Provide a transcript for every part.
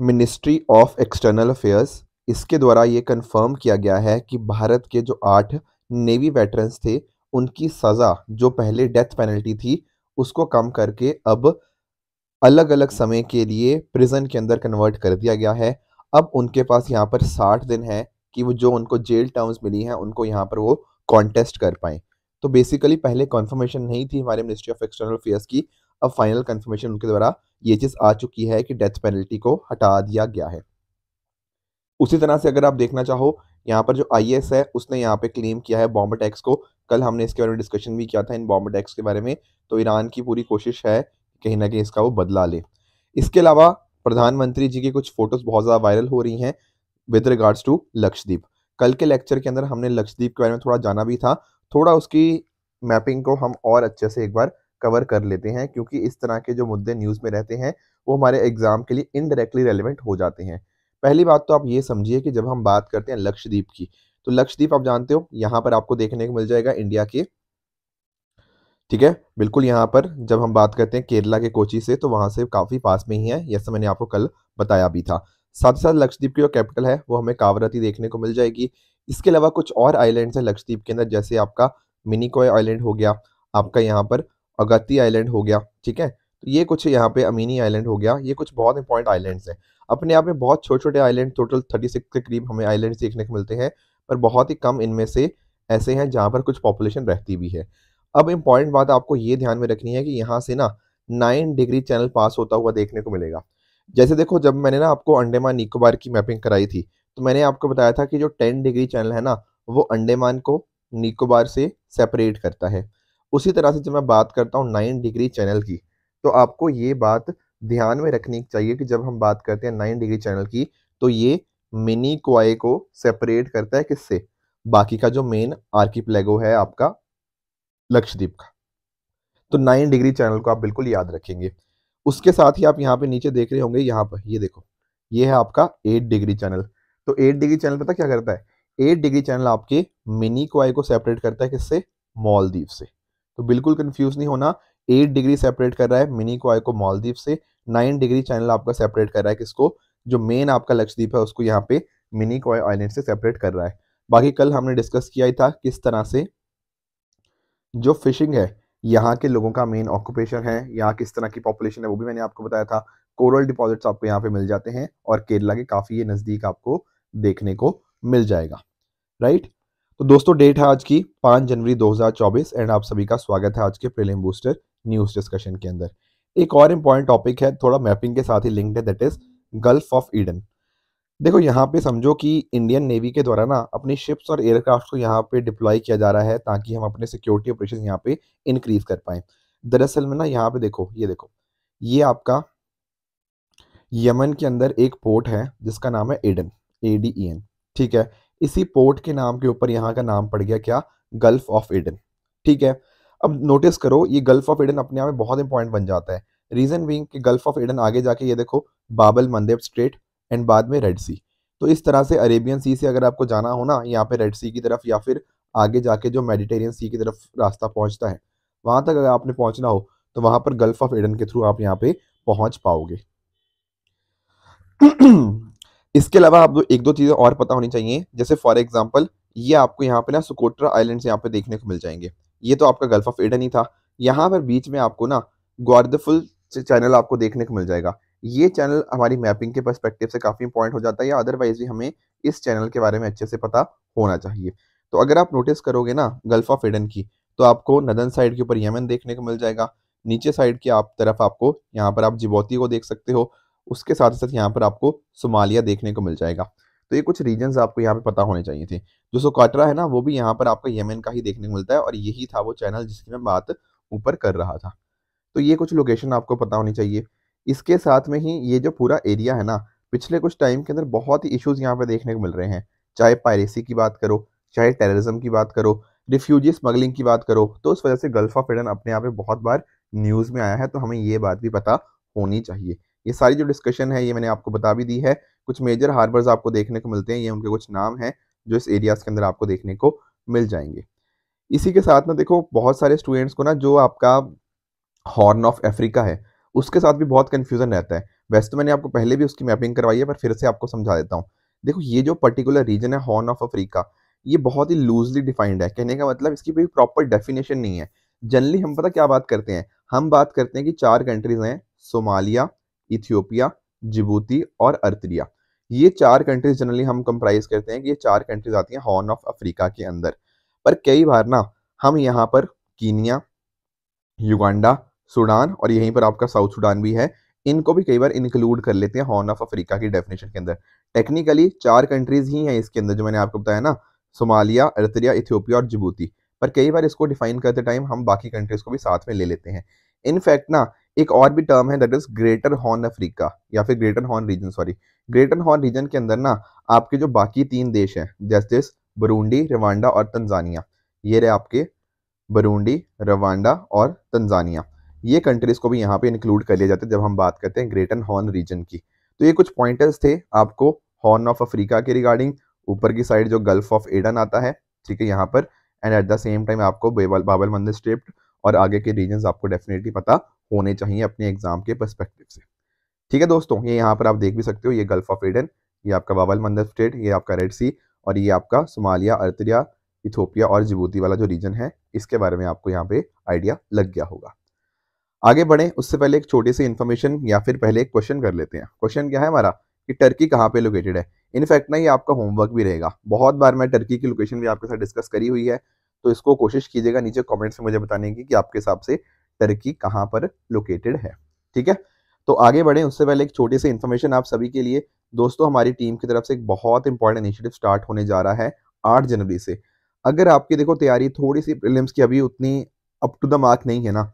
Ministry of external affairs इसके द्वारा ये कंफर्म किया गया है कि भारत के जो आठ नेवी वेटरन्स थे उनकी सज़ा जो पहले डेथ पेनल्टी थी उसको कम करके अब अलग अलग समय के लिए प्रिजन के अंदर कन्वर्ट कर दिया गया है अब उनके पास यहाँ पर साठ दिन है कि वो जो उनको जेल टर्म्स मिली हैं उनको यहाँ पर वो कॉन्टेस्ट कर पाएँ तो बेसिकली पहले कॉन्फर्मेशन नहीं थी हमारे मिनिस्ट्री ऑफ एक्सटर्नल अफेयर्स की अब फाइनल कंफर्मेशन उनके द्वारा ये चीज़ आ चुकी है कि डेथ पेनल्टी को हटा दिया गया है उसी तरह से अगर आप देखना चाहो यहाँ पर जो आई है उसने यहाँ पे क्लेम किया है बॉम्ब टैक्स को कल हमने इसके बारे में डिस्कशन भी किया था इन बॉम्ब टैक्स के बारे में तो ईरान की पूरी कोशिश है कहीं ना कहीं इसका वो बदला ले इसके अलावा प्रधानमंत्री जी की कुछ फ़ोटोज़ बहुत ज़्यादा वायरल हो रही हैं विद रिगार्ड्स टू लक्षद्वीप कल के लेक्चर के अंदर हमने लक्षद्वीप के बारे में थोड़ा जाना भी था थोड़ा उसकी मैपिंग को हम और अच्छे से एक बार कवर कर लेते हैं क्योंकि इस तरह के जो मुद्दे न्यूज़ में रहते हैं वो हमारे एग्ज़ाम के लिए इनडायरेक्टली रेलिवेंट हो जाते हैं पहली बात तो आप ये समझिए कि जब हम बात करते हैं लक्षद्वीप की तो लक्षद्वीप आप जानते हो यहाँ पर आपको देखने को मिल जाएगा इंडिया के ठीक है बिल्कुल यहाँ पर जब हम बात करते हैं केरला के कोची से तो वहाँ से काफ़ी पास में ही है जैसे मैंने आपको कल बताया भी था साथ ही साथ लक्षद्वीप की जो कैपिटल है वो हमें कावरती देखने को मिल जाएगी इसके अलावा कुछ और आइलैंड्स हैं लक्षद्वीप के अंदर जैसे आपका मिनी कोय आइलैंड हो गया आपका यहाँ पर अगत्ती आइलैंड हो गया ठीक है तो ये कुछ यहाँ पे अमीनी आइलैंड हो गया ये कुछ बहुत इंपॉर्टेंट आइलैंड्स हैं अपने आप में बहुत छोटे छोटे आइलैंड टोटल थर्टी सिक्स के करीब हमें आइलैंड देखने को मिलते हैं पर बहुत ही कम इनमें से ऐसे हैं जहाँ पर कुछ पॉपुलेशन रहती भी है अब इम्पॉर्टेंट बात आपको ये ध्यान में रखनी है कि यहाँ से ना नाइन डिग्री चैनल पास होता हुआ देखने को मिलेगा जैसे देखो जब मैंने ना आपको अंडेमान निकोबार की मैपिंग कराई थी तो मैंने आपको बताया था कि जो टेन डिग्री चैनल है ना वो अंडेमान को निकोबार से सेपरेट करता है उसी तरह से जब मैं बात करता हूँ नाइन डिग्री चैनल की तो आपको ये बात ध्यान में रखनी चाहिए कि जब हम बात करते हैं नाइन डिग्री चैनल की तो ये मिनी क्वाए को सेपरेट करता है किससे बाकी का जो मेन आर्किप्लेगो है आपका लक्षद्वीप का तो नाइन डिग्री चैनल को आप बिल्कुल याद रखेंगे उसके साथ ही आप यहाँ पे नीचे देख रहे होंगे यहाँ पर ये देखो ये है आपका एट डिग्री चैनल तो एट डिग्री चैनल पता क्या करता है एट डिग्री चैनल आपके मिनी क्वाई को सेपरेट करता है किससे मॉलदीव से तो बिल्कुल कन्फ्यूज नहीं होना एट डिग्री सेपरेट कर रहा है मिनी को को मालदीव से नाइन डिग्री चैनल आपका सेपरेट कर रहा है किसको जो मेन आपका लक्षद्वीप है उसको यहाँ पे मिनी को आइलैंड से सेपरेट कर रहा है बाकी कल हमने डिस्कस किया ही था किस तरह से जो फिशिंग है यहाँ के लोगों का मेन ऑक्यूपेशन है यहाँ किस तरह की पॉपुलेशन है वो भी मैंने आपको बताया था कोरल डिपॉजिट्स आपको यहाँ पे मिल जाते हैं और केरला के काफ़ी ये नज़दीक आपको देखने को मिल जाएगा राइट तो दोस्तों डेट है आज की पांच जनवरी 2024 एंड आप सभी का स्वागत है आज के प्रीलिम बूस्टर न्यूज डिस्कशन के अंदर एक और इम्पॉर्टेंट टॉपिक है थोड़ा मैपिंग के साथ ही लिंक्ड है that is Gulf of Aden देखो यहाँ पे समझो कि इंडियन नेवी के द्वारा ना अपनी शिप्स और एयरक्राफ्ट को यहाँ पे डिप्लॉय किया जा रहा है ताकि हम अपने सिक्योरिटी ऑपरेशन यहाँ पे इंक्रीज कर पाए दरअसल में ना यहाँ पे देखो ये देखो ये आपका यमन के अंदर एक पोर्ट है जिसका नाम है Aden A D E N ठीक है इसी पोर्ट के नाम के ऊपर यहाँ का नाम पड़ गया क्या गल्फ ऑफ एडन ठीक है अब नोटिस करो ये गल्फ ऑफ एडन अपने आप में बहुत इंपॉर्टेंट बन जाता है रीजन बींग कि गल्फ ऑफ एडन आगे जाके ये देखो बाबल मंदेव स्ट्रेट एंड बाद में रेड सी तो इस तरह से अरेबियन सी से अगर आपको जाना हो ना यहाँ पे रेड सी की तरफ या फिर आगे जाके जो मेडिटेरियन सी की तरफ रास्ता पहुंचता है वहाँ तक अगर आपने पहुँचना हो तो वहां पर गल्फ ऑफ एडन के थ्रू आप यहाँ पे पहुंच पाओगे हम्म। इसके अलावा आप एक दो चीज़ें और पता होनी चाहिए जैसे फॉर एग्जाम्पल ये आपको यहाँ पे ना सुकोट्रा आइलैंड यहाँ पे देखने को मिल जाएंगे ये तो आपका गल्फ ऑफ एडन ही था यहाँ पर बीच में आपको ना ग्वारदफुल चैनल आपको देखने को मिल जाएगा ये चैनल हमारी मैपिंग के परस्पेक्टिव से काफ़ी इंपॉर्टेंट हो जाता है या अदरवाइज भी हमें इस चैनल के बारे में अच्छे से पता होना चाहिए तो अगर आप नोटिस करोगे ना गल्फ ऑफ एडन की तो आपको नदन साइड के ऊपर यमन देखने को मिल जाएगा नीचे साइड की आप तरफ आपको यहाँ पर आप जिबौती को देख सकते हो उसके साथ साथ यहाँ पर आपको सोमालिया देखने को मिल जाएगा तो ये कुछ रीजन आपको यहाँ पे पता होने चाहिए थे जो सोकाटरा है ना वो भी यहाँ पर आपको यमेन का ही देखने को मिलता है और यही था वो चैनल जिसकी मैं बात ऊपर कर रहा था तो ये कुछ लोकेशन आपको पता होनी चाहिए इसके साथ में ही ये जो पूरा एरिया है ना पिछले कुछ टाइम के अंदर बहुत ही इश्यूज यहाँ पे देखने को मिल रहे हैं चाहे पायरेसी की बात करो चाहे टेररिज्म की बात करो रिफ्यूजी स्मगलिंग की बात करो तो उस वजह से गल्फ ऑफ एडन अपने आप में बहुत बार न्यूज़ में आया है तो हमें ये बात भी पता होनी चाहिए ये सारी जो डिस्कशन है ये मैंने आपको बता भी दी है कुछ मेजर हार्बर्स आपको देखने को मिलते हैं ये उनके कुछ नाम हैं जो इस एरियाज़ के अंदर आपको देखने को मिल जाएंगे इसी के साथ ना देखो बहुत सारे स्टूडेंट्स को ना जो आपका हॉर्न ऑफ अफ्रीका है उसके साथ भी बहुत कन्फ्यूज़न रहता है वैसे तो मैंने आपको पहले भी उसकी मैपिंग करवाई है पर फिर से आपको समझा देता हूँ देखो ये जो पर्टिकुलर रीजन है हॉर्न ऑफ अफ्रीका ये बहुत ही लूजली डिफाइंड है कहने का मतलब इसकी कोई प्रॉपर डेफिनेशन नहीं है जनरली हम पता क्या बात करते हैं हम बात करते हैं कि चार कंट्रीज हैं सोमालिया इथियोपिया जिबूती और अर्तरिया ये चार कंट्रीज जनरली हम कंप्राइज करते हैं कि ये चार कंट्रीज आती हैं हॉर्न ऑफ अफ्रीका के अंदर पर कई बार ना हम यहाँ पर कीनिया युगांडा सूडान और यहीं पर आपका साउथ सूडान भी है इनको भी कई बार इंक्लूड कर लेते हैं हॉर्न ऑफ अफ्रीका की डेफिनेशन के अंदर टेक्निकली चार कंट्रीज ही हैं इसके अंदर जो मैंने आपको बताया ना सोमालिया अर्तरिया इथियोपिया और जिबूती पर कई बार इसको डिफाइन करते टाइम हम बाकी कंट्रीज को भी साथ में ले लेते हैं इनफैक्ट ना एक और भी टर्म है that is greater Horn Africa या फिर greater Horn region sorry greater Horn region के अंदर ना आपके जो बाकी तीन देश हैं जस्टिस बरूंडी रवांडा और तंजानिया ये रहे आपके बरूंडी रवांडा और तंजानिया ये कंट्रीज़ को भी यहाँ पे इंक्लूड कर लिया जाता है जब हम बात करते हैं ग्रेटर हॉर्न रीजन की तो ये कुछ पॉइंटर्स थे आपको हॉर्न ऑफ अफ्रीका के रिगार्डिंग ऊपर की साइड जो गल्फ ऑफ एडन आता है ठीक है यहाँ पर and at the same time आपको बाबल मंदिर स्ट्रिप्ट और आगे के रीजन आपको डेफिनेटली पता होने चाहिए अपने एग्जाम के परस्पेक्टिव से ठीक है दोस्तों ये यहाँ पर आप देख भी सकते हो ये गल्फ ऑफ एडन ये आपका बाबल मंदर स्टेट ये आपका रेड सी और ये आपका सोमालिया अर्तरिया इथोपिया और जिबूती वाला जो रीजन है इसके बारे में आपको यहाँ पे आइडिया लग गया होगा आगे बढ़े उससे पहले एक छोटी सी इन्फॉर्मेशन या फिर पहले एक क्वेश्चन कर लेते हैं क्वेश्चन क्या है हमारा कि टर्की कहाँ पे लोकेटेड है इनफैक्ट ना ये आपका होमवर्क भी रहेगा बहुत बार मैं टर्की की लोकेशन भी आपके साथ डिस्कस करी हुई है तो इसको कोशिश कीजिएगा नीचे कमेंट्स में मुझे बताने की कि आपके हिसाब से टर्की कहाँ पर लोकेटेड है ठीक है तो आगे बढ़े उससे पहले एक छोटी सी इन्फॉर्मेशन आप सभी के लिए दोस्तों हमारी टीम की तरफ से एक बहुत इंपॉर्टेंट इनिशिएटिव स्टार्ट होने जा रहा है आठ जनवरी से अगर आपकी देखो तैयारी थोड़ी सी प्रिलिम्स की अभी उतनी अप टू द मार्क नहीं है ना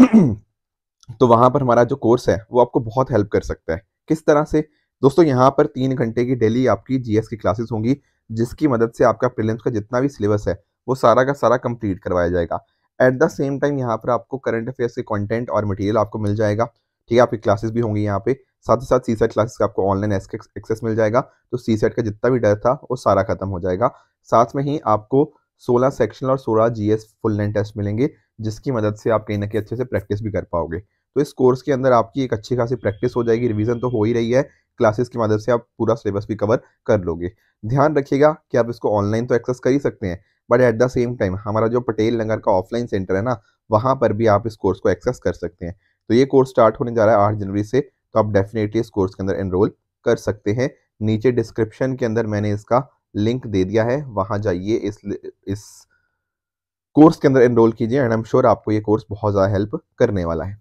तो वहां पर हमारा जो कोर्स है वो आपको बहुत हेल्प कर सकता है किस तरह से दोस्तों यहाँ पर तीन घंटे की डेली आपकी जीएस की क्लासेस होंगी जिसकी मदद से आपका प्रिलिम्स का जितना भी सिलेबस है वो सारा का सारा कंप्लीट करवाया जाएगा एट द सेम टाइम यहाँ पर आपको करंट अफेयर्स के कंटेंट और मटेरियल आपको मिल जाएगा ठीक है आपकी क्लासेस भी होंगी यहाँ पे साथ ही साथ सी सेट क्लासेस का आपको ऑनलाइन एक्सेस मिल जाएगा तो सी सेट का जितना भी डर था वो सारा खत्म हो जाएगा साथ में ही आपको 16 सेक्शन और 16 जीएस फुल लेंथ टेस्ट मिलेंगे जिसकी मदद से आप कहीं ना कहीं अच्छे से प्रैक्टिस भी कर पाओगे तो इस कोर्स के अंदर आपकी एक अच्छी खासी प्रैक्टिस हो जाएगी रिवीजन तो हो ही रही है क्लासेस की मदद से आप पूरा सिलेबस भी कवर कर लोगे ध्यान रखिएगा कि आप इसको ऑनलाइन तो एक्सेस कर ही सकते हैं but at the same time हमारा जो पटेल नगर का ऑफलाइन सेंटर है ना वहाँ पर भी आप इस कोर्स को एक्सेस कर सकते हैं तो ये कोर्स स्टार्ट होने जा रहा है आठ जनवरी से तो आप डेफिनेटली इस कोर्स के अंदर एनरोल कर सकते हैं नीचे डिस्क्रिप्शन के अंदर मैंने इसका लिंक दे दिया है वहाँ जाइए इस इस कोर्स के अंदर एनरोल कीजिए एंड आई एम श्योर आपको ये कोर्स बहुत ज़्यादा हेल्प करने वाला है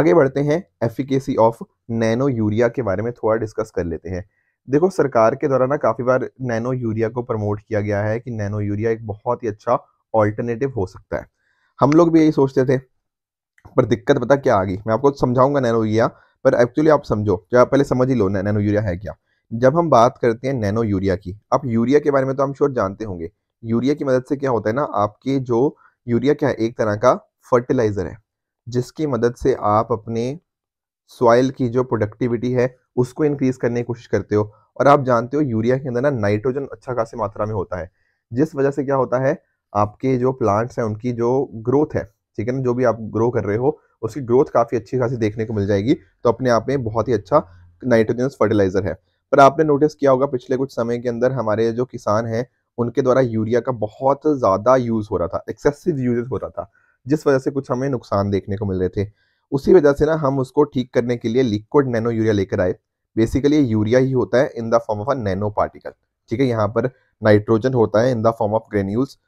आगे बढ़ते हैं एफिकेसी ऑफ नैनो यूरिया के बारे में थोड़ा डिस्कस कर लेते हैं देखो सरकार के द्वारा ना काफ़ी बार नैनो यूरिया को प्रमोट किया गया है कि नैनो यूरिया एक बहुत ही अच्छा ऑल्टरनेटिव हो सकता है हम लोग भी यही सोचते थे पर दिक्कत पता क्या आ गई मैं आपको समझाऊंगा नैनो यूरिया पर एक्चुअली आप समझो जब पहले समझ ही लो नैनो यूरिया है क्या जब हम बात करते हैं नैनो यूरिया की आप यूरिया के बारे में तो हम श्योर जानते होंगे यूरिया की मदद से क्या होता है ना आपके जो यूरिया क्या है एक तरह का फर्टिलाइज़र है जिसकी मदद से आप अपने सॉइल की जो प्रोडक्टिविटी है उसको इंक्रीज करने की कोशिश करते हो और आप जानते हो यूरिया के अंदर ना नाइट्रोजन अच्छा खासी मात्रा में होता है जिस वजह से क्या होता है आपके जो प्लांट्स हैं उनकी जो ग्रोथ है ठीक है ना जो भी आप ग्रो कर रहे हो उसकी ग्रोथ काफ़ी अच्छी खासी देखने को मिल जाएगी तो अपने आप में बहुत ही अच्छा नाइट्रोजन फर्टिलाइज़र है पर आपने नोटिस किया होगा पिछले कुछ समय के अंदर हमारे जो किसान हैं उनके द्वारा यूरिया का बहुत ज़्यादा यूज़ हो रहा था एक्सेसिव यूज हो रहा था जिस वजह से कुछ हमें नुकसान देखने को मिल रहे थे उसी वजह से ना हम उसको ठीक करने के लिए लिक्विड नैनो यूरिया लेकर आए बेसिकली ये यूरिया ही होता है in the form of a nano particle ठीक है यहाँ पर नाइट्रोजन होता है in the form of granules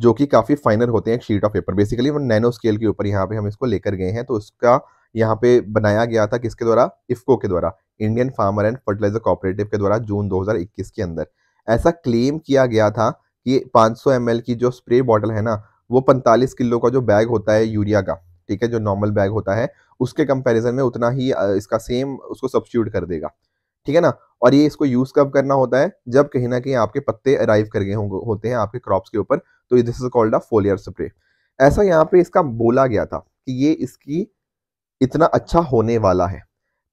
जो कि काफ़ी फाइनर होते हैं एक शीट ऑफ पेपर बेसिकली वो नैनो स्केल के ऊपर यहाँ पे हम इसको लेकर गए हैं तो उसका यहाँ पे बनाया गया था किसके द्वारा इफ्को के द्वारा Indian farmer and fertiliser cooperative के द्वारा जून 2021 के अंदर ऐसा क्लेम किया गया था कि 500 ml की जो स्प्रे बॉटल है ना वो 45 किलो का जो बैग होता है यूरिया का ठीक है जो नॉर्मल बैग होता है उसके कंपैरिजन में उतना ही इसका सेम उसको सब्सिट्यूट कर देगा ठीक है ना और ये इसको यूज़ कब करना होता है जब कहीं ना कहीं आपके पत्ते अराइव कर गए होते हैं आपके क्रॉप्स के ऊपर तो this is called a foliar spray ऐसा यहाँ पे इसका बोला गया था कि ये इसकी इतना अच्छा होने वाला है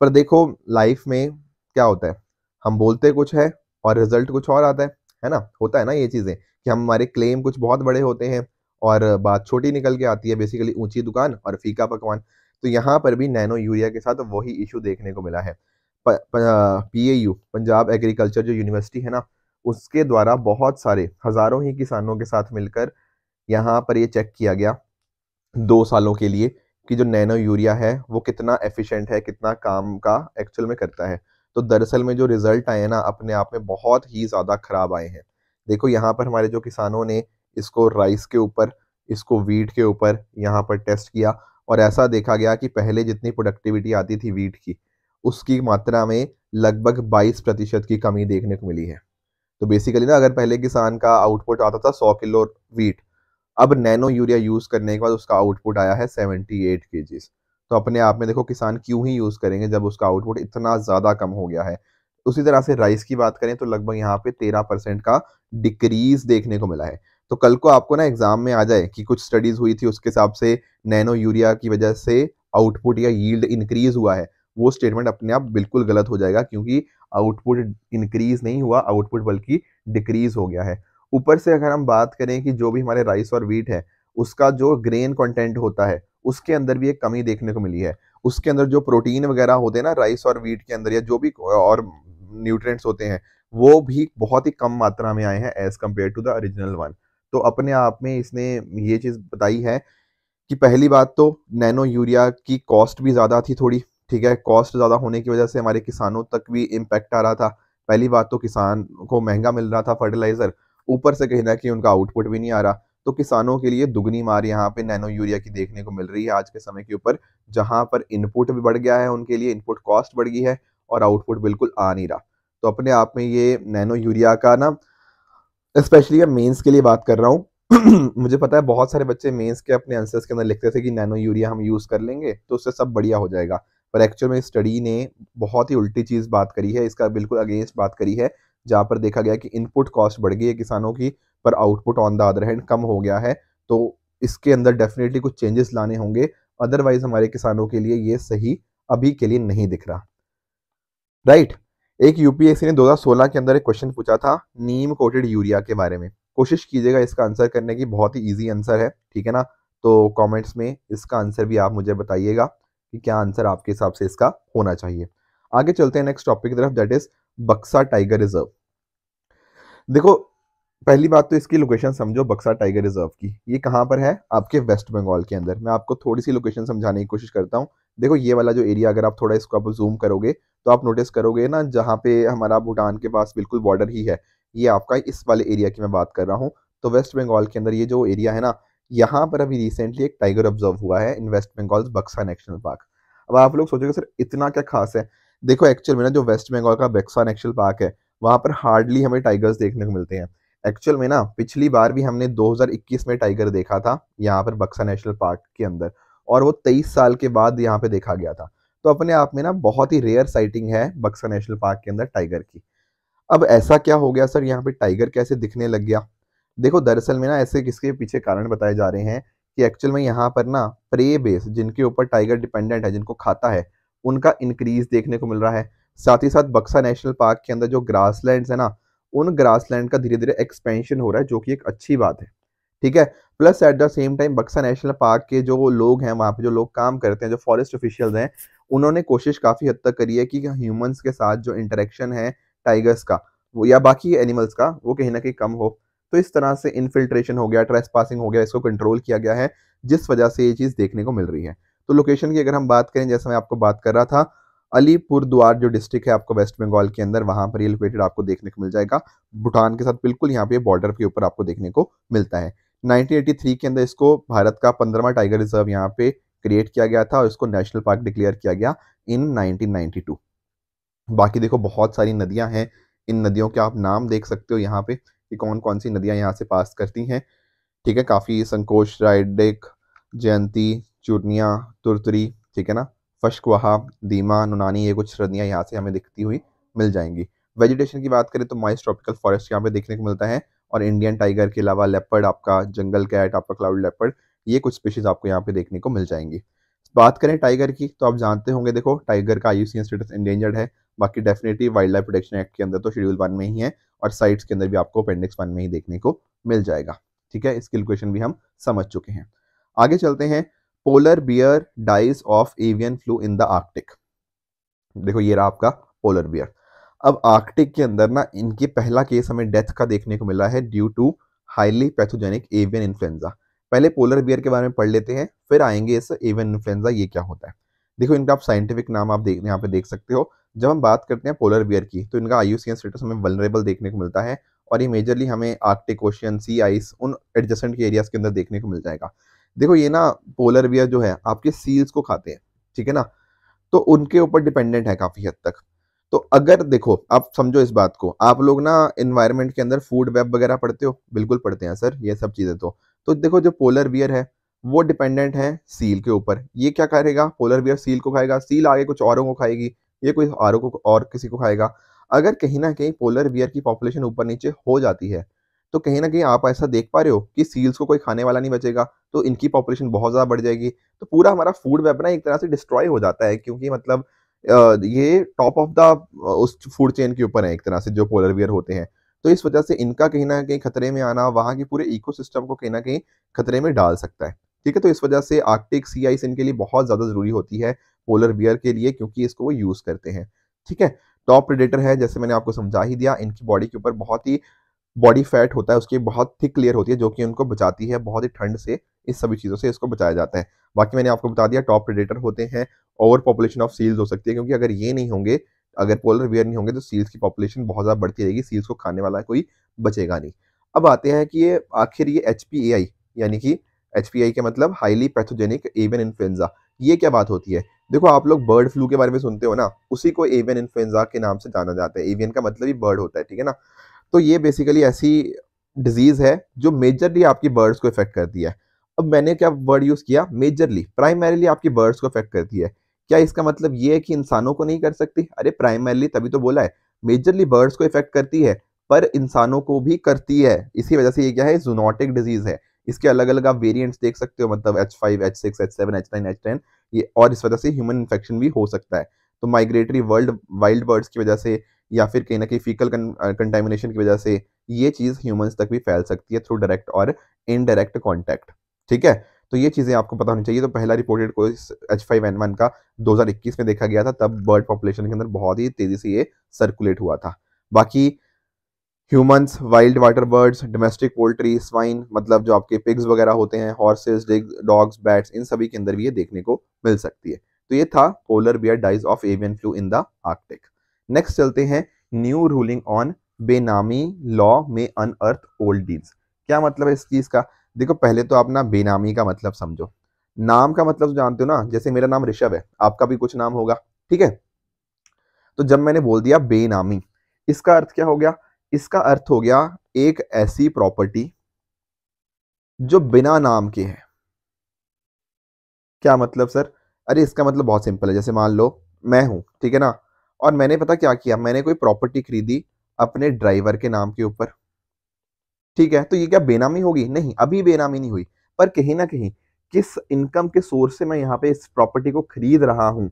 पर देखो लाइफ में क्या होता है हम बोलते कुछ है और रिजल्ट कुछ और आता है है ना होता है ना ये चीज़ें कि हम हमारे क्लेम कुछ बहुत बड़े होते हैं और बात छोटी निकल के आती है बेसिकली ऊंची दुकान और फीका पकवान तो यहाँ पर भी नैनो यूरिया के साथ वही इशू देखने को मिला है P A U Punjab agriculture जो यूनिवर्सिटी है ना उसके द्वारा बहुत सारे हज़ारों ही किसानों के साथ मिलकर यहाँ पर ये चेक किया गया दो सालों के लिए कि जो नैनो यूरिया है वो कितना एफिशिएंट है कितना काम का एक्चुअल में करता है तो दरअसल में जो रिज़ल्ट आए हैं ना अपने आप में बहुत ही ज़्यादा ख़राब आए हैं देखो यहाँ पर हमारे जो किसानों ने इसको राइस के ऊपर इसको वीट के ऊपर यहाँ पर टेस्ट किया और ऐसा देखा गया कि पहले जितनी प्रोडक्टिविटी आती थी वीट की उसकी मात्रा में लगभग 22 प्रतिशत की कमी देखने को मिली है तो बेसिकली ना अगर पहले किसान का आउटपुट आता था 100 किलो वीट अब नैनो यूरिया यूज़ करने के बाद उसका आउटपुट आया है 78 एट तो अपने आप में देखो किसान क्यों ही यूज़ करेंगे जब उसका आउटपुट इतना ज़्यादा कम हो गया है उसी तरह से राइस की बात करें तो लगभग यहाँ पे तेरह का डिक्रीज देखने को मिला है तो कल को आपको ना एग्जाम में आ जाए कि कुछ स्टडीज हुई थी उसके हिसाब से नैनो यूरिया की वजह से आउटपुट या यील्ड इंक्रीज हुआ है वो स्टेटमेंट अपने आप बिल्कुल गलत हो जाएगा क्योंकि आउटपुट इंक्रीज नहीं हुआ आउटपुट बल्कि डिक्रीज हो गया है ऊपर से अगर हम बात करें कि जो भी हमारे राइस और वीट है उसका जो ग्रेन कंटेंट होता है उसके अंदर भी एक कमी देखने को मिली है उसके अंदर जो प्रोटीन वगैरह होते हैं ना राइस और वीट के अंदर या जो भी और न्यूट्रिएंट्स होते हैं वो भी बहुत ही कम मात्रा में आए हैं as compared to the original one तो अपने आप में इसने ये चीज़ बताई है कि पहली बात तो नैनो यूरिया की कॉस्ट भी ज़्यादा थी थोड़ी ठीक है कॉस्ट ज़्यादा होने की वजह से हमारे किसानों तक भी इम्पेक्ट आ रहा था पहली बात तो किसान को महंगा मिल रहा था फर्टिलाइज़र ऊपर से कहना कि उनका आउटपुट भी नहीं आ रहा तो किसानों के लिए दुगनी मार यहाँ पे नैनो यूरिया की देखने को मिल रही है आज के समय के ऊपर जहाँ पर इनपुट भी बढ़ गया है उनके लिए इनपुट कॉस्ट बढ़ गई है और आउटपुट बिल्कुल आ नहीं रहा तो अपने आप में ये नैनो यूरिया का ना स्पेशली मैं मेंस के लिए बात कर रहा हूँ मुझे पता है बहुत सारे बच्चे मेंस के अपने आंसर्स के अंदर लिखते थे कि नैनो यूरिया हम यूज़ कर लेंगे तो उससे सब बढ़िया हो जाएगा पर एक्चुअल में स्टडी ने बहुत ही उल्टी चीज़ बात करी है इसका बिल्कुल अगेंस्ट बात करी है जहाँ पर देखा गया कि इनपुट कॉस्ट बढ़ गई है किसानों की पर output on the other hand कम हो गया है तो इसके अंदर डेफिनेटली कुछ चेंजेस लाने होंगे अदरवाइज हमारे किसानों के लिए ये सही अभी के लिए नहीं दिख रहा राइट right? एक यूपीएससी ने 2016 के अंदर एक क्वेश्चन पूछा था नीम कोटेड यूरिया के बारे में कोशिश कीजिएगा इसका आंसर करने की बहुत ही ईजी आंसर है ठीक है ना तो कॉमेंट्स में इसका आंसर भी आप मुझे बताइएगा कि क्या आंसर आपके हिसाब से इसका होना चाहिए आगे चलते हैं नेक्स्ट टॉपिक की तरफ that is Buxa tiger reserve देखो पहली बात तो इसकी लोकेशन समझो बक्सा टाइगर रिजर्व की ये कहाँ पर है आपके वेस्ट बंगाल के अंदर मैं आपको थोड़ी सी लोकेशन समझाने की कोशिश करता हूँ देखो ये वाला जो एरिया अगर आप थोड़ा इसको आप जूम करोगे तो आप नोटिस करोगे ना जहाँ पे हमारा भूटान के पास बिल्कुल बॉर्डर ही है ये आपका इस वाले एरिया की मैं बात कर रहा हूँ तो वेस्ट बंगाल के अंदर ये जो एरिया है ना यहाँ पर अभी रिसेंटली एक टाइगर ऑब्जर्व हुआ है इन वेस्ट बंगाल बक्सा नेशनल पार्क अब आप लोग सोचोगे सर इतना क्या खास है देखो एक्चुअल में ना जो वेस्ट बंगाल का बक्सा नेशनल पार्क है वहाँ पर हार्डली हमें टाइगर्स देखने को मिलते हैं एक्चुअल में ना पिछली बार भी हमने 2021 में टाइगर देखा था यहाँ पर बक्सा नेशनल पार्क के अंदर और वो तेईस साल के बाद यहाँ पे देखा गया था तो अपने आप में ना बहुत ही रेयर साइटिंग है बक्सा नेशनल पार्क के अंदर टाइगर की अब ऐसा क्या हो गया सर यहाँ पे टाइगर कैसे दिखने लग गया देखो दरअसल में ना ऐसे किसके पीछे कारण बताए जा रहे हैं कि एक्चुअल में यहाँ पर ना प्रे बेस जिनके ऊपर टाइगर डिपेंडेंट है जिनको खाता है उनका इंक्रीज देखने को मिल रहा है साथ ही साथ बक्सा नेशनल पार्क के अंदर जो ग्रासलैंड्स है ना उन ग्रासलैंड का धीरे धीरे एक्सपेंशन हो रहा है जो कि एक अच्छी बात है ठीक है plus at the same time Buxa national park के जो लोग हैं वहाँ पे जो लोग काम करते हैं जो फॉरेस्ट ऑफिशियल हैं उन्होंने कोशिश काफ़ी हद तक करी है कि ह्यूमंस के साथ जो इंटरेक्शन है टाइगर्स का वो या बाकी एनिमल्स का वो कहीं ना कहीं कम हो तो इस तरह से इनफिल्ट्रेशन हो गया ट्रेस पासिंग हो गया इसको कंट्रोल किया गया है जिस वजह से ये चीज़ देखने को मिल रही है तो लोकेशन की अगर हम बात करें जैसे मैं आपको बात कर रहा था अलीपुर द्वार जो डिस्ट्रिक्ट है आपको वेस्ट बंगाल के अंदर वहां पर ये लोकेटेड आपको देखने को मिल जाएगा भूटान के साथ बिल्कुल यहाँ पे बॉर्डर के ऊपर आपको देखने को मिलता है 1983 के अंदर इसको भारत का पंद्रहवा टाइगर रिजर्व यहाँ पे क्रिएट किया गया था और इसको नेशनल पार्क डिक्लेयर किया गया इन 1992 बाकी देखो बहुत सारी नदियां हैं इन नदियों के आप नाम देख सकते हो यहाँ पे कि कौन कौन सी नदियां यहाँ से पास करती हैं ठीक है काफ़ी संकोच रायडेक जयंती चूर्निया तुरतुरी ठीक है ना फशकुहा दीमा नुनानी ये कुछ नदियाँ यहाँ से हमें दिखती हुई मिल जाएंगी वेजिटेशन की बात करें तो माइस ट्रॉपिकल फॉरेस्ट यहाँ पे देखने को मिलता है और इंडियन टाइगर के अलावा लेपर्ड आपका जंगल कैट आपका क्लाउड लेपर्ड ये कुछ स्पीशीज़ आपको यहाँ पे देखने को मिल जाएंगी बात करें टाइगर की तो आप जानते होंगे देखो टाइगर का आई स्टेटस इंडेंजर्ड है बाकी definitely wildlife protection act के अंदर तो शेड्यूल वन में ही है और साइट्स के अंदर भी आपको अपेंडिक्स वन में ही देखने को मिल जाएगा ठीक है इसकी क्वेश्चन भी हम समझ चुके हैं आगे चलते हैं polar bear dies of avian flu in the Arctic देखो ये रहा आपका पोलर बियर अब आर्कटिक के अंदर ना इनके पहला केस हमें डेथ का देखने को मिला है due to highly pathogenic avian influenza पहले पोलर बियर के बारे में पढ़ लेते हैं फिर आएंगे इस एवियन इन्फ्लुएंजा ये क्या होता है देखो इनका आप साइंटिफिक नाम आप देख यहाँ पे देख सकते हो जब हम बात करते हैं पोलर बियर की तो इनका आई स्टेटस हमें वनरेबल देखने को मिलता है और ये मेजरली हमें आर्कटिक ओशियन सी आइस उन एडजस्टेंट के एरियाज के अंदर देखने को मिल जाएगा देखो ये ना पोलर बियर जो है आपके सील्स को खाते हैं ठीक है ना तो उनके ऊपर डिपेंडेंट है काफ़ी हद तक तो अगर देखो आप समझो इस बात को आप लोग ना इन्वायरमेंट के अंदर फूड वेब वगैरह पढ़ते हो बिल्कुल पढ़ते हैं सर ये सब चीज़ें तो तो देखो जो पोलर बियर है वो डिपेंडेंट है सील के ऊपर ये क्या करेगा पोलर बियर सील को खाएगा सील आगे कुछ औरों को खाएगी ये कोई औरों को और किसी को खाएगा अगर कहीं ना कहीं पोलर बियर की पॉपुलेशन ऊपर नीचे हो जाती है तो कहीं ना कहीं आप ऐसा देख पा रहे हो कि सील्स को कोई खाने वाला नहीं बचेगा तो इनकी पॉपुलेशन बहुत ज़्यादा बढ़ जाएगी तो पूरा हमारा फूड वेब ना एक तरह से डिस्ट्रॉय हो जाता है क्योंकि मतलब ये टॉप ऑफ द उस फूड चेन के ऊपर है एक तरह से जो पोलर बियर होते हैं तो इस वजह से इनका कहीं ना कहीं खतरे में आना वहां के पूरे इकोसिस्टम को कहीं ना कहीं खतरे में डाल सकता है ठीक है तो इस वजह से आर्कटिक सी आइस इनके लिए बहुत ज़्यादा ज़रूरी होती है पोलर बियर के लिए क्योंकि इसको वो यूज़ करते हैं ठीक है टॉप प्रेडेटर है जैसे मैंने आपको समझा ही दिया इनकी बॉडी के ऊपर बहुत ही बॉडी फैट होता है उसकी बहुत थिक लेयर होती है जो कि उनको बचाती है बहुत ही ठंड से इस सभी चीज़ों से इसको बचाया जाता है बाकी मैंने आपको बता दिया टॉप प्रेडेटर होते हैं ओवर पॉपुलेशन ऑफ सील्स हो सकती है क्योंकि अगर ये नहीं होंगे अगर पोलर बियर नहीं होंगे तो सील्स की पॉपुलेशन बहुत ज़्यादा बढ़ती रहेगी सील्स को खाने वाला कोई बचेगा नहीं अब आते हैं कि ये आखिर ये एच यानी कि एच के मतलब हाईली पैथोजेनिक एवियन इन्फ्लुएंजा ये क्या बात होती है देखो आप लोग बर्ड फ्लू के बारे में सुनते हो ना उसी को एवियन इन्फ्लुएंजा के नाम से जाना जाता है एवियन का मतलब ही बर्ड होता है ठीक है ना तो ये बेसिकली ऐसी डिजीज़ है जो मेजरली आपकी बर्ड्स को इफेक्ट करती है अब मैंने क्या वर्ड यूज़ किया मेजरली प्राइमरीली आपकी बर्ड्स को अफेक्ट करती है क्या इसका मतलब ये है कि इंसानों को नहीं कर सकती अरे प्राइमरली तभी तो बोला है मेजरली बर्ड्स को इफेक्ट करती है पर इंसानों को भी करती है इसी वजह से ये क्या है जूनोटिक डिजीज़ है इसके अलग अलग आप वेरियंट्स देख सकते हो मतलब H five H six H seven H nine H ten ये और इस वजह से ह्यूमन इन्फेक्शन भी हो सकता है तो माइग्रेटरी वर्ल्ड वाइल्ड बर्ड्स की वजह से या फिर कहीं ना कहीं फीकल कंटेमिनेशन की वजह से ये चीज़ ह्यूमंस तक भी फैल सकती है थ्रू डायरेक्ट और इनडायरेक्ट कॉन्टैक्ट ठीक है तो ये चीज़ें आपको पता होनी चाहिए तो पहला रिपोर्टेड को एच फाइव एन वन का 2021 में देखा गया था तब बर्ड पॉपुलेशन के अंदर बहुत ही तेज़ी से ये सर्कुलेट हुआ था बाकी humans wild water birds domestic poultry swine मतलब जो आपके पिग्स वगैरह होते हैं हॉर्सेज डॉग्स बैट्स इन सभी के अंदर भी ये देखने को मिल सकती है तो ये था polar bear dies of avian flu in the Arctic next चलते हैं new ruling on benami law में अनअर्थ ओल्ड डील्स क्या मतलब है इस चीज़ का देखो पहले तो आप ना बेनामी का मतलब समझो नाम का मतलब तो जानते हो ना जैसे मेरा नाम ऋषभ है आपका भी कुछ नाम होगा ठीक है तो जब मैंने बोल दिया बेनामी इसका अर्थ क्या हो गया इसका अर्थ हो गया एक ऐसी प्रॉपर्टी जो बिना नाम के है क्या मतलब सर अरे इसका मतलब बहुत सिंपल है जैसे मान लो मैं हूं ठीक है ना और मैंने पता क्या किया मैंने कोई प्रॉपर्टी खरीदी अपने ड्राइवर के नाम के ऊपर ठीक है तो ये क्या बेनामी होगी नहीं अभी बेनामी नहीं हुई पर कहीं ना कहीं किस इनकम के सोर्स से मैं यहाँ पे इस प्रॉपर्टी को खरीद रहा हूँ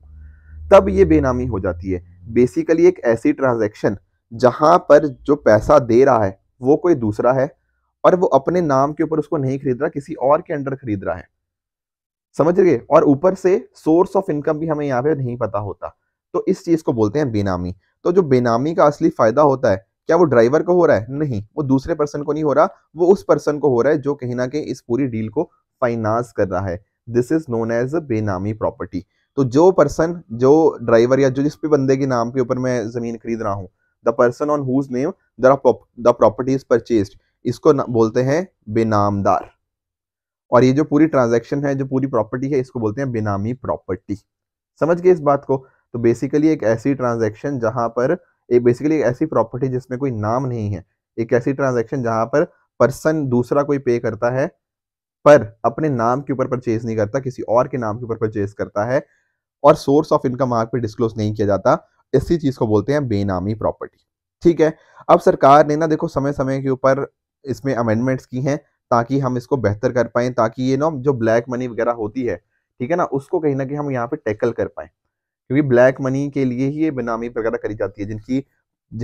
तब ये बेनामी हो जाती है बेसिकली एक ऐसी ट्रांजेक्शन जहाँ पर जो पैसा दे रहा है वो कोई दूसरा है और वो अपने नाम के ऊपर उसको नहीं खरीद रहा किसी और के अंडर खरीद रहा है समझ गए और ऊपर से सोर्स ऑफ इनकम भी हमें यहाँ पे नहीं पता होता तो इस चीज़ को बोलते हैं बेनामी तो जो बेनामी का असली फ़ायदा होता है क्या वो ड्राइवर को हो रहा है नहीं वो दूसरे पर्सन को नहीं हो रहा वो उस पर्सन को हो रहा है जो कहीं ना कहीं इस पूरी डील को फाइनेंस कर रहा है this is known as benami property तो जो पर्सन जो ड्राइवर या जो जिस भी बंदे के नाम के ऊपर मैं ज़मीन खरीद रहा हूँ the person on whose name the property is purchased इसको बोलते हैं बेनामदार और ये जो पूरी ट्रांजेक्शन है जो पूरी प्रॉपर्टी है इसको बोलते हैं बेनामी प्रॉपर्टी समझ गए इस बात को तो बेसिकली एक ऐसी ट्रांजेक्शन जहां पर एक बेसिकली ऐसी प्रॉपर्टी जिसमें कोई नाम नहीं है एक ऐसी ट्रांजेक्शन जहां पर पर्सन दूसरा कोई पे करता है पर अपने नाम के ऊपर परचेज नहीं करता किसी और के नाम के ऊपर परचेज करता है और सोर्स ऑफ इनकम आग पर डिस्क्लोज नहीं किया जाता इसी चीज़ को बोलते हैं बेनामी प्रॉपर्टी ठीक है अब सरकार ने ना देखो समय समय के ऊपर इसमें अमेंडमेंट्स की हैं ताकि हम इसको बेहतर कर पाए ताकि ये ना जो ब्लैक मनी वगैरह होती है ठीक है ना उसको कहीं ना कहीं हम यहाँ पे टैकल कर पाए क्योंकि ब्लैक मनी के लिए ही ये बेनामी वगैरह करी जाती है जिनकी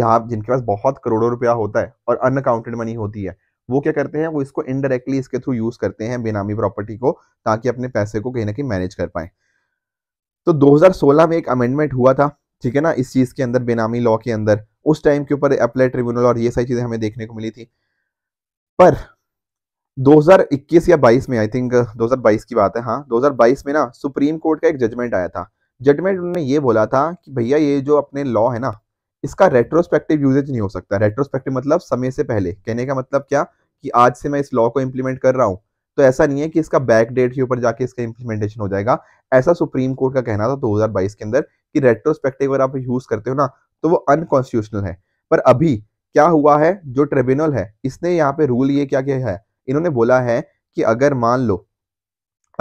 जहाँ जिनके पास बहुत करोड़ों रुपया होता है और अनअकाउंटेड मनी होती है वो क्या करते हैं वो इसको इनडायरेक्टली इसके थ्रू यूज़ करते हैं बेनामी प्रॉपर्टी को ताकि अपने पैसे को कहीं ना कहीं मैनेज कर पाए तो 2016 में एक अमेंडमेंट हुआ था ठीक है ना इस चीज़ के अंदर बेनामी लॉ के अंदर उस टाइम के ऊपर अप्लाई ट्रिब्यूनल और ये सारी चीज़ें हमें देखने को मिली थी पर 2021 या 22 में आई थिंक 2022 की बात है हाँ 2022 में ना सुप्रीम कोर्ट का एक जजमेंट आया था जजमेंट उन्होंने ये बोला था कि भैया ये जो अपने लॉ है ना इसका रेट्रोस्पेक्टिव यूजेज नहीं हो सकता रेट्रोस्पेक्टिव मतलब समय से पहले कहने का मतलब क्या कि आज से मैं इस लॉ को इम्प्लीमेंट कर रहा हूँ तो ऐसा नहीं है कि इसका बैक डेट के ऊपर जाके इसका इम्प्लीमेंटेशन हो जाएगा ऐसा सुप्रीम कोर्ट का कहना था 2022 के अंदर कि रेट्रोस्पेक्टिव अगर आप यूज़ करते हो ना तो वो अनकॉन्स्टिट्यूशनल है पर अभी क्या हुआ है जो ट्रिब्यूनल है इसने यहाँ पे रूल ये क्या किया है इन्होंने बोला है कि अगर मान लो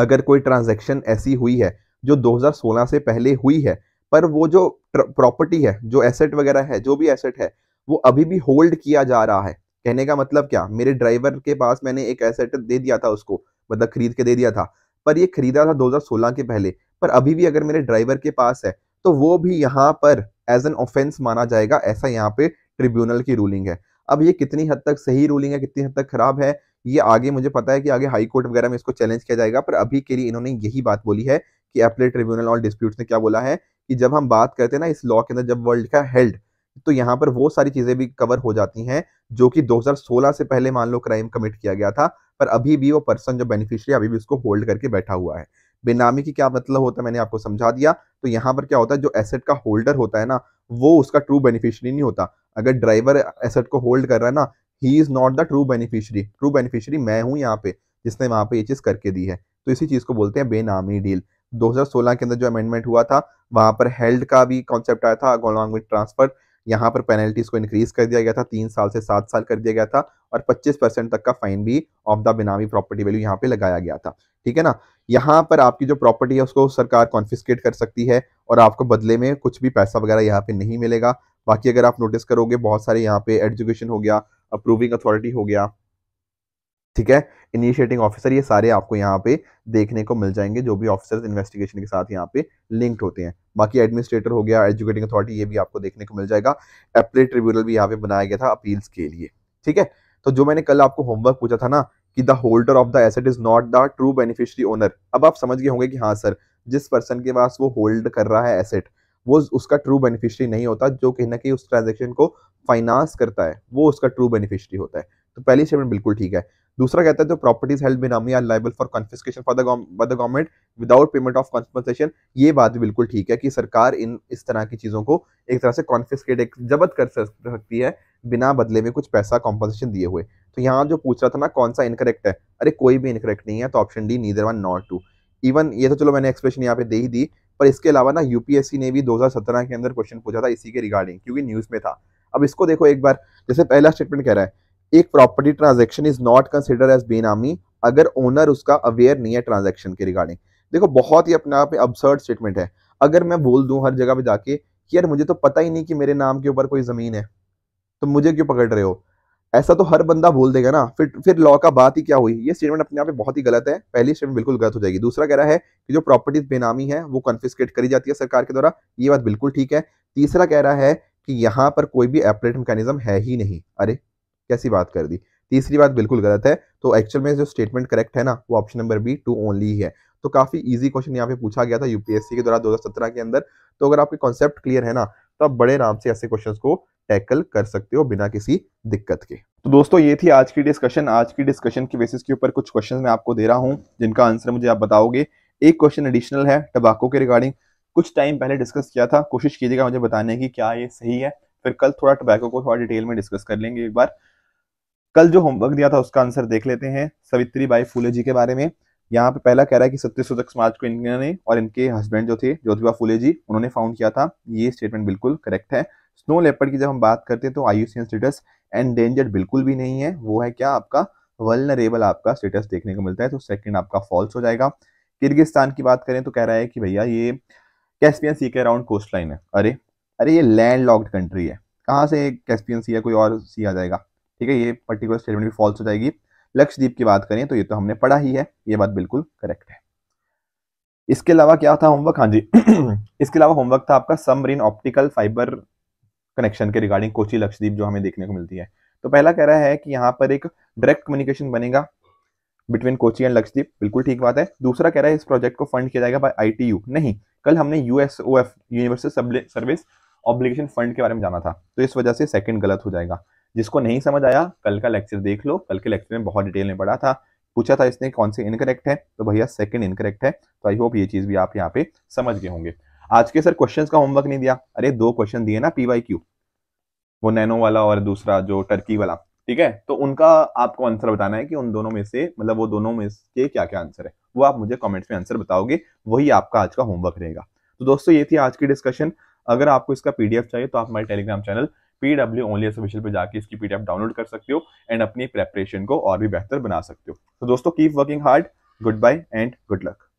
अगर कोई ट्रांजेक्शन ऐसी हुई है जो 2016 से पहले हुई है पर वो जो प्रॉपर्टी है जो एसेट वगैरह है जो भी एसेट है वो अभी भी होल्ड किया जा रहा है कहने का मतलब क्या मेरे ड्राइवर के पास मैंने एक एसेट दे दिया था उसको मतलब खरीद के दे दिया था पर ये खरीदा था 2016 के पहले पर अभी भी अगर मेरे ड्राइवर के पास है तो वो भी यहाँ पर एज एन ऑफेंस माना जाएगा ऐसा यहाँ पे ट्रिब्यूनल की रूलिंग है अब ये कितनी हद तक सही रूलिंग है कितनी हद तक खराब है ये आगे मुझे पता है कि आगे हाई कोर्ट वगैरह में इसको चैलेंज किया जाएगा पर अभी के लिए इन्होंने यही बात बोली है कि एप्ले ट्रिब्यूनल ऑल डिस्प्यूट्स ने क्या बोला है कि जब हम बात करते हैं ना इस लॉ के अंदर जब वर्ल्ड का हेल्ड तो यहाँ पर वो सारी चीज़ें भी कवर हो जाती हैं जो कि 2016 से पहले मान लो क्राइम कमिट किया गया था पर अभी भी वो पर्सन जो बेनिफिशियरी अभी भी उसको होल्ड करके बैठा हुआ है बेनामी की क्या मतलब होता है मैंने आपको समझा दिया तो यहाँ पर क्या होता है जो एसेट का होल्डर होता है ना वो उसका ट्रू बेनिफिशियरी नहीं होता अगर ड्राइवर एसेट को होल्ड कर रहा है ना he is not the true beneficiary true beneficiary मैं हूँ यहाँ पे जिसने वहां पे ये चीज़ करके दी है तो इसी चीज़ को बोलते हैं बेनामी डील 2016 के अंदर जो अमेंडमेंट हुआ था वहां पर हेल्ड का भी कॉन्सेप्ट आया था अगोलॉन्ग विथ ट्रांसफर यहाँ पर पेनल्टीज को इंक्रीज कर दिया गया था तीन साल से सात साल कर दिया गया था और 25 परसेंट तक का फाइन भी of the benami property value यहाँ पे लगाया गया था ठीक है ना यहाँ पर आपकी जो प्रॉपर्टी है उसको सरकार कॉन्फिस्केट कर सकती है और आपको बदले में कुछ भी पैसा वगैरह यहाँ पे नहीं मिलेगा बाकी अगर आप नोटिस करोगे बहुत सारे यहाँ पे एजुकेशन हो गया अप्रूविंग अथॉरिटी हो गया ठीक है इनिशिएटिंग ऑफिसर ये सारे आपको यहाँ पे देखने को मिल जाएंगे जो भी ऑफिसर इन्वेस्टिगेशन के साथ यहाँ पे लिंक्ड होते हैं बाकी एडमिनिस्ट्रेटर हो गया एजुकेटिंग अथॉरिटी ये भी आपको देखने को मिल जाएगा अपलेट ट्रिब्यूनल भी यहाँ पे बनाया गया था अपील्स के लिए ठीक है तो जो मैंने कल आपको होमवर्क पूछा था ना कि the holder of the asset is not the true beneficiary owner अब आप समझ गए होंगे कि हाँ सर जिस पर्सन के पास वो होल्ड कर रहा है एसेट वो उसका ट्रू बेनिफिशरी नहीं होता जो कहीं ना कहीं उस ट्रांजेक्शन को फाइनेंस करता है वो उसका ट्रू बेनिफिशियरी होता है तो पहली स्टेटमेंट बिल्कुल ठीक है दूसरा कहता है जो properties held benami are liable for confiscation for the government without payment of compensation ये बात भी बिल्कुल ठीक है कि सरकार इन इस तरह की चीज़ों को एक तरह से कॉन्फिस्केट एक जबत कर सकती है बिना बदले में कुछ पैसा कॉम्पनसेशन दिए हुए तो यहाँ जो पूछ रहा था ना कौन सा इनकरेक्ट है अरे कोई भी इनकरेक्ट नहीं है तो option D neither one not two even ये तो चलो मैंने एक्सप्रेशन यहाँ पे दे ही दी पर इसके अलावा ना यूपीएससी ने भी 2017 के अंदर क्वेश्चन पूछा था इसी के रिगार्डिंग क्योंकि न्यूज़ में था अब इसको देखो एक बार जैसे पहला स्टेटमेंट कह रहा है एक property transaction is not consider as benami अगर ओनर उसका अवेयर नहीं है ट्रांजेक्शन के रिगार्डिंग देखो बहुत ही अपने आप में अपसर्ड स्टेटमेंट है अगर मैं बोल दूं हर जगह पे जाके कि यार मुझे तो पता ही नहीं कि मेरे नाम के ऊपर कोई ज़मीन है तो मुझे क्यों पकड़ रहे हो ऐसा तो हर बंदा बोल देगा ना फिर फिर लॉ का बात ही क्या हुई ये स्टेटमेंट अपने आप में बहुत ही गलत है पहली स्टेटमेंट बिल्कुल गलत हो जाएगी दूसरा कह रहा है कि जो प्रॉपर्टीज बेनामी है वो कन्फिस्केट करी जाती है सरकार के द्वारा ये बात बिल्कुल ठीक है तीसरा कह रहा है कि यहाँ पर कोई भी एपरेट मैकेनिज्म है ही नहीं अरे कैसी बात कर दी तीसरी बात बिल्कुल गलत है तो एक्चुअल में जो स्टेटमेंट करेक्ट है ना वो option number B two only है तो काफ़ी इजी क्वेश्चन यहाँ पे पूछा गया था यूपीएससी के द्वारा दो के अंदर तो अगर आपके कॉन्सेप्ट क्लियर है ना तो आप बड़े आराम से ऐसे क्वेश्चन को टैकल कर सकते हो बिना किसी दिक्कत के तो दोस्तों ये थी आज की डिस्कशन आज की डिस्कशन के बेसिस के ऊपर कुछ क्वेश्चन मैं आपको दे रहा हूँ जिनका आंसर मुझे आप बताओगे एक क्वेश्चन एडिशनल है टबाको के रिगार्डिंग कुछ टाइम पहले डिस्कस किया था कोशिश कीजिएगा मुझे बताने की क्या ये सही है फिर कल थोड़ा टबैको को थोड़ा डिटेल में डिस्कस कर लेंगे एक बार कल जो होमवर्क दिया था उसका आंसर देख लेते हैं सवित्री बाई फूले जी के बारे में यहाँ पे पहला कह रहा है कि सत्य सूचक समाज को इन्होंने और इनके हस्बैंड जो थे ज्योतिबा फूले जी उन्होंने फाउंड किया था ये स्टेटमेंट बिल्कुल करेक्ट है स्नो लेपर्ड की जब हम बात करते हैं तो आयुषियन स्टेटस एंडेंजर्ड बिल्कुल भी नहीं है वो है क्या आपका वलनरेबल आपका स्टेटस देखने को मिलता है तो सेकंड आपका फॉल्स हो जाएगा किर्गिस्तान की बात करें तो कह रहा है कि भैया ये कैस्पियन सी के अराउंड कोस्ट लाइन है अरे अरे ये लैंड लॉक्ड कंट्री है कहाँ से कैस्पियन सी या कोई और सी आ जाएगा ठीक है ये पर्टिकुलर स्टेटमेंट भी फॉल्स हो जाएगी लक्षद्वीप की बात करें तो ये तो हमने पढ़ा ही है ये बात बिल्कुल करेक्ट है इसके अलावा क्या था होमवर्क हाँ जी इसके अलावा होमवर्क था आपका समरीन ऑप्टिकल फाइबर कनेक्शन के रिगार्डिंग कोची लक्षद्वीप जो हमें देखने को मिलती है तो पहला कह रहा है कि यहाँ पर एक डायरेक्ट कम्युनिकेशन बनेगा बिटवीन कोची एंड लक्षद्वीप बिल्कुल ठीक बात है दूसरा कह रहा है इस प्रोजेक्ट को फंड किया जाएगा बाय आईटीयू नहीं कल हमने F universal service obligation fund के बारे में जाना था तो इस वजह से सेकंड गलत हो जाएगा जिसको नहीं समझ आया कल का लेक्चर देख लो कल के लेक्चर में बहुत डिटेल में पढ़ा था पूछा था इसने कौन से इनकरेक्ट है तो भैया सेकंड इनकरेक्ट है तो आई होप ये चीज भी आप यहाँ पे समझ गए होंगे आज के सर क्वेश्चंस का होमवर्क नहीं दिया अरे दो क्वेश्चन दिए ना पीवाई क्यू वो नैनो वाला और दूसरा जो टर्की वाला ठीक है तो उनका आपको आंसर बताना है कि उन दोनों में से मतलब वो दोनों में से क्या क्या आंसर है वो आप मुझे कॉमेंट्स में आंसर बताओगे वही आपका आज का होमवर्क रहेगा तो दोस्तों ये थी आज की डिस्कशन अगर आपको इसका पीडीएफ चाहिए तो आप हमारे Telegram channel PW W only official पे जाके इसकी पीडीएफ डाउनलोड कर सकते हो एंड अपनी प्रेपरेशन को और भी बेहतर बना सकते हो तो दोस्तों keep working hard good bye and good luck